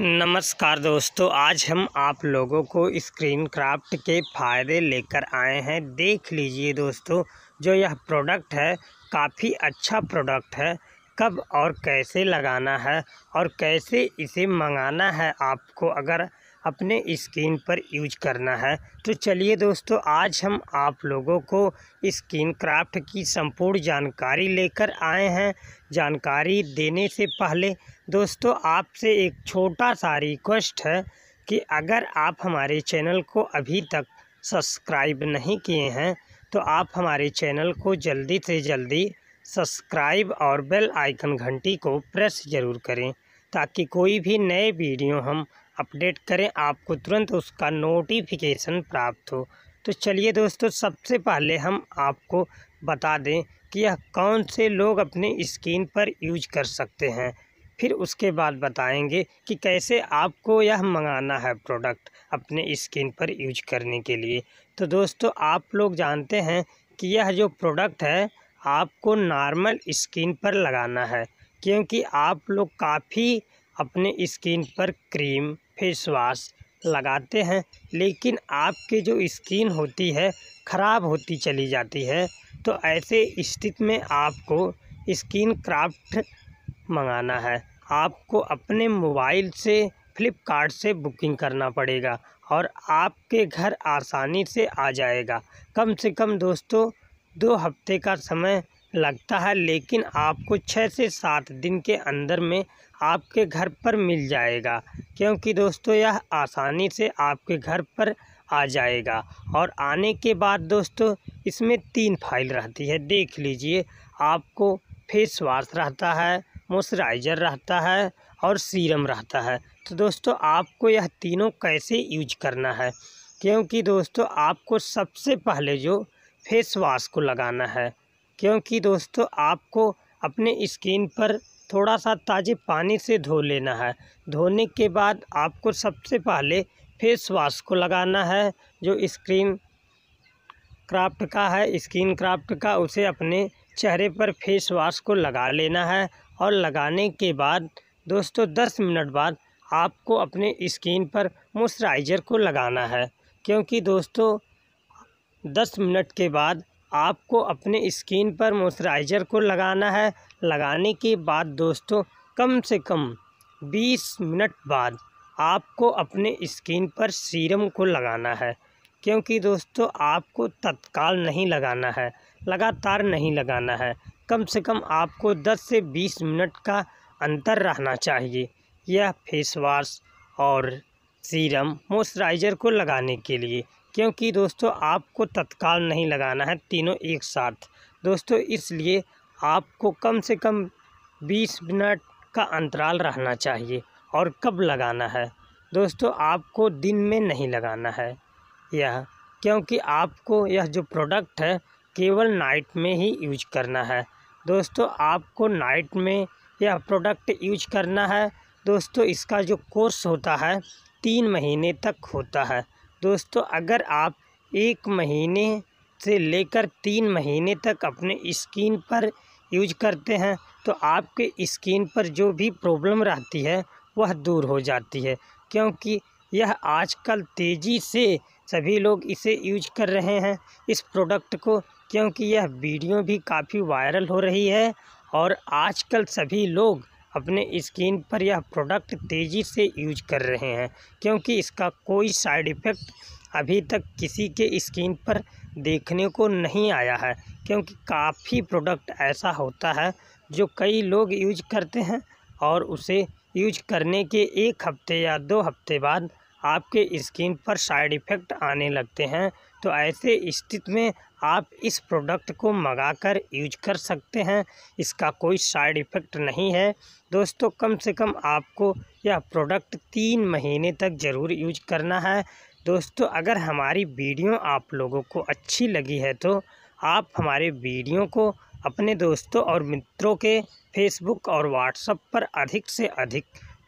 नमस्कार दोस्तों आज हम आप लोगों को स्क्रीन क्राफ्ट के फ़ायदे लेकर आए हैं देख लीजिए दोस्तों जो यह प्रोडक्ट है काफ़ी अच्छा प्रोडक्ट है कब और कैसे लगाना है और कैसे इसे मंगाना है आपको अगर अपने स्किन पर यूज करना है तो चलिए दोस्तों आज हम आप लोगों को स्किन क्राफ्ट की संपूर्ण जानकारी लेकर आए हैं जानकारी देने से पहले दोस्तों आपसे एक छोटा सा रिक्वेस्ट है कि अगर आप हमारे चैनल को अभी तक सब्सक्राइब नहीं किए हैं तो आप हमारे चैनल को जल्दी से जल्दी सब्सक्राइब और बेल आइकन घंटी को प्रेस ज़रूर करें ताकि कोई भी नए वीडियो हम अपडेट करें आपको तुरंत उसका नोटिफिकेशन प्राप्त हो तो चलिए दोस्तों सबसे पहले हम आपको बता दें कि यह कौन से लोग अपने स्किन पर यूज कर सकते हैं फिर उसके बाद बताएंगे कि कैसे आपको यह मंगाना है प्रोडक्ट अपने स्किन पर यूज करने के लिए तो दोस्तों आप लोग जानते हैं कि यह जो प्रोडक्ट है आपको नॉर्मल स्क्रीन पर लगाना है क्योंकि आप लोग काफ़ी अपने स्किन पर क्रीम फेस वाश लगाते हैं लेकिन आपकी जो स्किन होती है ख़राब होती चली जाती है तो ऐसे स्थिति में आपको स्किन क्राफ्ट मंगाना है आपको अपने मोबाइल से फ्लिपकार्ट से बुकिंग करना पड़ेगा और आपके घर आसानी से आ जाएगा कम से कम दोस्तों दो हफ्ते का समय लगता है लेकिन आपको छः से सात दिन के अंदर में आपके घर पर मिल जाएगा क्योंकि दोस्तों यह आसानी से आपके घर पर आ जाएगा और आने के बाद दोस्तों इसमें तीन फाइल रहती है देख लीजिए आपको फेस वाश रहता है मॉइस्चराइज़र रहता है और सीरम रहता है तो दोस्तों आपको यह तीनों कैसे यूज करना है क्योंकि दोस्तों आपको सबसे पहले जो फेस वाश को लगाना है क्योंकि दोस्तों आपको अपने स्किन पर थोड़ा सा ताज़े पानी से धो लेना है धोने के बाद आपको सबसे पहले फेस वाश को लगाना है जो स्क्रीन क्राफ्ट का है स्किन क्राफ्ट का उसे अपने चेहरे पर फेस वाश को लगा लेना है और लगाने के बाद दोस्तों दस मिनट बाद आपको अपने स्किन पर मॉइस्चराइज़र को लगाना है क्योंकि दोस्तों दस मिनट के बाद आपको अपने स्किन पर मॉइस्चराइज़र को लगाना है लगाने के बाद दोस्तों कम से कम 20 मिनट बाद आपको अपने स्किन पर सीरम को लगाना है क्योंकि दोस्तों आपको तत्काल नहीं लगाना है लगातार नहीं लगाना है कम से कम आपको 10 से 20 मिनट का अंतर रहना चाहिए यह फेस वाश और सीरम मॉइस्चराइज़र को लगाने के लिए क्योंकि दोस्तों आपको तत्काल नहीं लगाना है तीनों एक साथ दोस्तों इसलिए आपको कम से कम 20 मिनट का अंतराल रहना चाहिए और कब लगाना है दोस्तों आपको दिन में नहीं लगाना है यह क्योंकि आपको यह जो प्रोडक्ट है केवल नाइट में ही यूज करना है दोस्तों आपको नाइट में यह प्रोडक्ट यूज करना है दोस्तों इसका जो कोर्स होता है तीन महीने तक होता है दोस्तों अगर आप एक महीने से लेकर तीन महीने तक अपने स्किन पर यूज करते हैं तो आपके स्किन पर जो भी प्रॉब्लम रहती है वह दूर हो जाती है क्योंकि यह आजकल तेज़ी से सभी लोग इसे यूज कर रहे हैं इस प्रोडक्ट को क्योंकि यह वीडियो भी काफ़ी वायरल हो रही है और आजकल सभी लोग अपने स्किन पर यह प्रोडक्ट तेज़ी से यूज कर रहे हैं क्योंकि इसका कोई साइड इफ़ेक्ट अभी तक किसी के स्किन पर देखने को नहीं आया है क्योंकि काफ़ी प्रोडक्ट ऐसा होता है जो कई लोग यूज करते हैं और उसे यूज करने के एक हफ्ते या दो हफ्ते बाद आपके स्किन पर साइड इफ़ेक्ट आने लगते हैं तो ऐसे स्थिति में आप इस प्रोडक्ट को मंगा कर यूज कर सकते हैं इसका कोई साइड इफ़ेक्ट नहीं है दोस्तों कम से कम आपको यह प्रोडक्ट तीन महीने तक ज़रूर यूज करना है दोस्तों अगर हमारी वीडियो आप लोगों को अच्छी लगी है तो आप हमारे वीडियो को अपने दोस्तों और मित्रों के फेसबुक और व्हाट्सएप पर अधिक से अधिक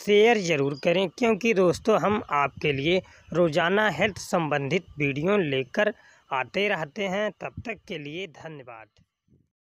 शेयर ज़रूर करें क्योंकि दोस्तों हम आपके लिए रोज़ाना हेल्थ संबंधित वीडियो लेकर आते रहते हैं तब तक के लिए धन्यवाद